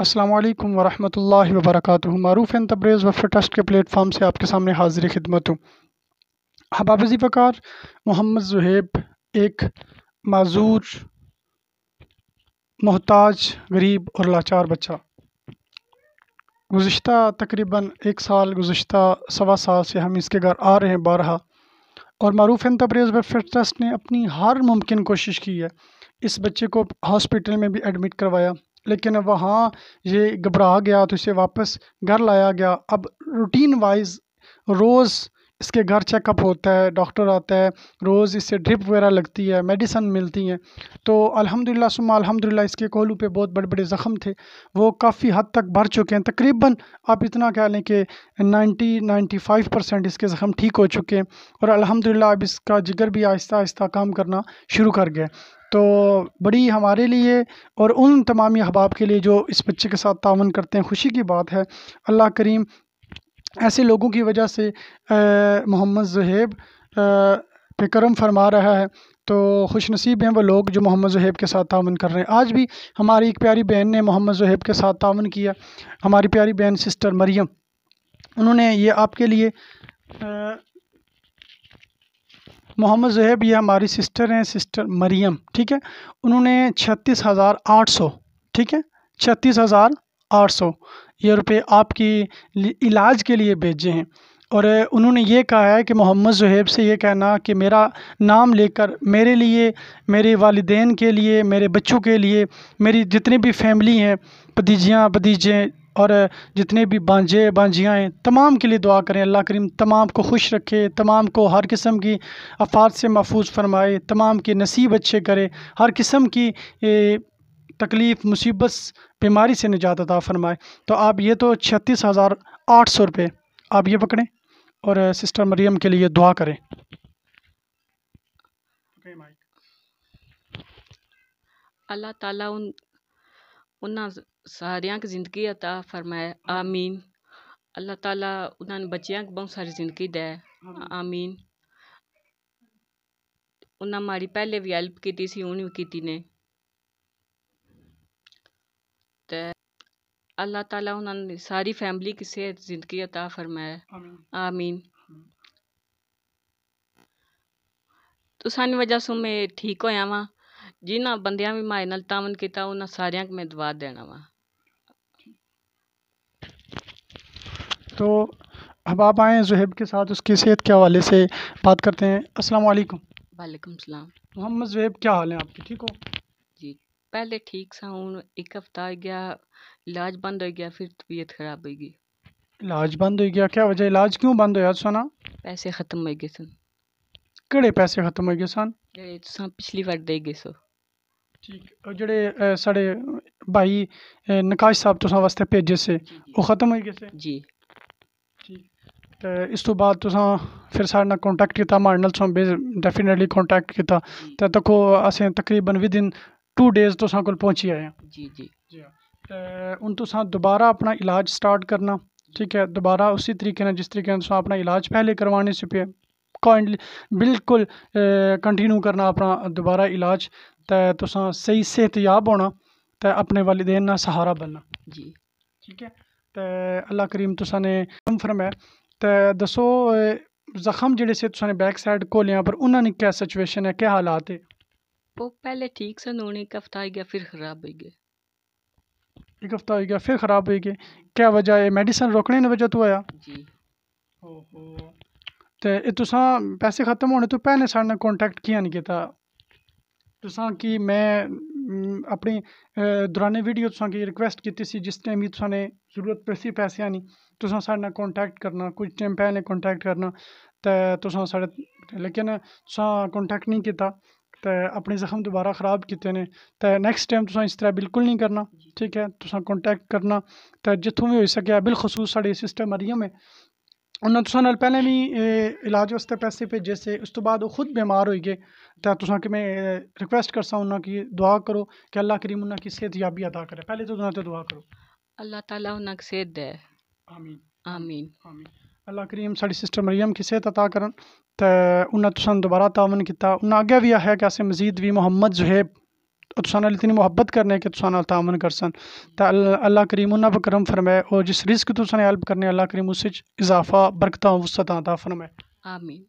असलम वरहमल वबरक मरूफ एंड तब्रेज़ वफ़ ट्रस्ट के प्लेटफॉर्म से आपके सामने हाजिर खिदमत हूँ हबाबी फ़कार मोहम्मद जुहेब एक माजूर मोहताज गरीब और लाचार बच्चा गुज्त तकरीबन एक साल गुज्त सवा साल से हम इसके घर आ रहे हैं बारहा और Maroof and Tabrez welfare trust ने अपनी हर मुमकिन कोशिश की है इस बच्चे को हॉस्पिटल में भी एडमिट करवाया लेकिन वहाँ ये घबरा गया तो इसे वापस घर लाया गया अब रूटीन वाइज़ रोज़ इसके घर चेकअप होता है डॉक्टर आता है रोज़ इससे ड्रिप वगैरह लगती है मेडिसन मिलती हैं तो अल्हम्दुलिल्लाह सुम्मा अल्हम्दुलिल्लाह इसके कोहलू पे बहुत बड़े बड़े ज़ख़म थे वो काफ़ी हद तक भर चुके हैं तकरीबन आप इतना कह लें कि नाइन्टी नाइन्टी फाइव परसेंट इसके ज़ख़म ठीक हो चुके हैं और अलहमदिल्ला अब इसका जिगर भी आहिस्ता आहिस्ता काम करना शुरू कर गया तो बड़ी हमारे लिए और उन तमामी अहबाब के लिए जो इस बच्चे के साथ तावन करते हैं खुशी की बात है अल्लाह करीम ऐसे लोगों की वजह से मोहम्मद जहेब पे करम फरमा रहा है तो खुश नसीब हैं वो लोग जो मोहम्मद जहेब के साथ तावन कर रहे हैं आज भी हमारी एक प्यारी बहन ने मोहम्मद जहेब के साथ तावन किया हमारी प्यारी बहन सिस्टर मरियम उन्होंने ये आपके लिए मोहम्मद जहेब ये हमारी सिस्टर हैं सिस्टर मरियम ठीक है उन्होंने छत्तीस हज़ार आठ सौ ठीक है छत्तीस हज़ार आठ सौ ये रुपये आपकी इलाज के लिए भेजे हैं और उन्होंने ये कहा है कि मोहम्मद जहेब से ये कहना कि मेरा नाम लेकर मेरे लिए मेरे वालदे के लिए मेरे बच्चों के लिए मेरी जितनी भी फैमिली हैं भतीजियाँ भतीजे और जितने भी बांझे बांझियाँ हैं तमाम के लिए दुआ करें अल्लाह करीम तमाम को खुश रखे तमाम को हर किस्म की अफात से महफूज फरमाए तमाम के नसीब अच्छे करे हर किस्म की ए, तकलीफ़ मुसीबत बीमारी से निजात अदा फरमाए तो आप ये तो छत्तीस हज़ार आठ सौ रुपये आप ये पकड़ें और सिस्टर मरियम के लिए दुआ करें अल्लाह ताला उन उन्होंने सारिया की जिंदगी अता फरमाए आमीन अल्लाह ताला उन्होंने बच्चों को बहुत सारी जिंदगी दे आमीन उन्हें माड़ी पहले भी हेल्प की सी हूँ भी की ने अल्लाह ताला उन्होंने सारी फैमिली की सेहत ज़िंदगी अता फरमाए आमीन तो सानी वजह से मैं ठीक होया वा जिन्होंने बंद भी माए नावन किया उन्होंने सारे को मैं दवा देना वा तो अब आप आए जुहेब के साथ उसकी सेहत के हवाले से बात करते हैं अस्सलाम वालेकुम वालेकुम सलाम मोहम्मद जुहेब क्या हाल है आपके ठीक हो पहले ठीक सा हूँ एक हफ्ता आ गया इलाज बंद हो गया फिर तबीयत खराब हो गई इलाज बंद हो गया क्या वजह इलाज क्यों बंद होया तुसां ना पैसे खत्म हो गए सन कड़े पैसे खत्म हो गए सन जेह्ड़े तो पिछली बार दे गए सो ठीक ओह् जेह्ड़े अ, साढ़े भाई नकाश साहब तुसा वास्ते भेजे से वो खत्म हो गए से जी ठीक ते इस तू बाद तुसां फिर सारे नै कांटेक्ट कीता माड़े नाल डेफिनेटली कॉन्टैक्ट किया तो देखो असें तकरीबन विद इन टू डेज़ तुसां तो को पहुंची आया जी जी जी हाँ। ते तो दोबारा अपना इलाज स्टार्ट करना ठीक है दोबारा उसी तरीके ने जिस तरीके ने अपना इलाज पहले करवाने से पे काइंडली बिल्कुल कंटिन्यू करना अपना दोबारा इलाज तो तुसा सही सेहतयाब होना तो अपने वालदेन ना सहारा बनना जी ठीक है तो अल्लाह करीम तुसा ने कन्फर्म है तो दसो जख्म जेह्ड़े से तुसा ने बैक साइड घोलें पर उन्होंने क्या सिचुएशन है क्या हालात है वो पहले ठीक सन होने एक हफ्ता आ गया फिर ख़राब हो गए एक हफ्ता हो गया फिर ख़राब हो गया क्या वजह है मेडिसिन रोकने की वजह तो आया जी ओहो तो तुसा पैसे ख़त्म होने तू पहले साढ़े ने कॉन्टैक्ट किया नहीं किया तुसा कि मैं अपनी दौरान वीडियो तुसा की रिक्वेस्ट की जिस टाइम भी तुसा ने जरूरत पैसी पैसे नहीं तुसा साढ़े कॉन्टैक्ट करना कुछ टाइम पहले कॉन्टैक्ट करना तो तुसा साढ़े लेकिन तुसा कॉन्टैक्ट नहीं किया तो अपने जख्म दोबारा ख़राब किए ने तो नैक्सट टाइम तुम इस तरह बिल्कुल नहीं करना ठीक है तुम कॉन्टैक्ट करना तो जितों भी हो सके बिलखसूस साढ़े सिस्टम मरीम है उन्हें तुम पहले भी इलाज वास्ते पैसे भेजे से उस तो बाद खुद बीमार हो गए तो तुम कि मैं रिक्वेस्ट कर सौ उन्होंने कि दुआ करो कि अल्लाह करीम उन्होंने की सेहत याबी अदा करे पहले तो उन्होंने दुआ करो अल्लाह तला उन्होंने सेहत दे आमीन आमीन आमीन अल्लाह करीम साड़ी सिस्टर मरियम की सेहत अता करन उन्हें तुसान दोबारा तावन किया उन्हें अग्गै भी है कि असें मजीद भी मोहम्मद जुहेब तुसाना इतनी मुहब्बत करने के तुसान तावन सन तो अल्लाह करीम उन्हें पर करम फरमाए और जिस रिस्क तुसाने हेल्प करने अल्लाह करीम उस इजाफा बरकत वसत आता फरमाए आमीन